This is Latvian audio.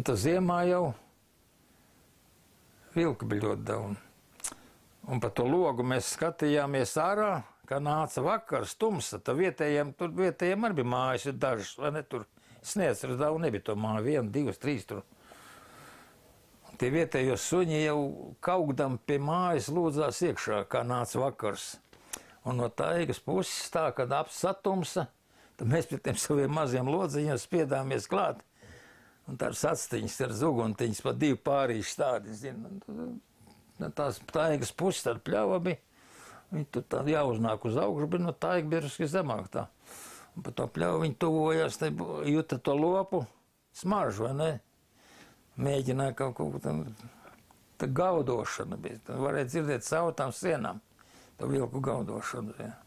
Un tas ziemā jau vilka bija ļoti daudz. Un pa to logu mēs skatījāmies ārā, kā nāca vakars, tumsa. Tad vietējiem, tur vietējiem arī bija mājas dažas, vai ne? Tur sniedz ar daudz, nebija to māju, viena, divas, trīs tur. Un tie vietējo suņi jau kaugdam pie mājas lūdzās iekšā, kā nāca vakars. Un no taigas puses tā, kad apsatumsa, tad mēs pie tiem saviem maziem lodziņiem spiedāmies klāt Un tā ir sastiņas, ar zuguntiņas, pa divu pārīšu tādi, zinu. Nu, tās taigas puses ar pļavabi, viņi tur tā jāuznāk uz augšu, bet no nu, taiga bieruski zemāk tā. Un pa to pļavu viņi tuvojās, te juta to lopu, smaržu, vai ne? Mēģināja kaut ko tam, tā gaudošana bija. Varēja dzirdēt savu tām sienām, to vilku gaudošanu, jā. Ja.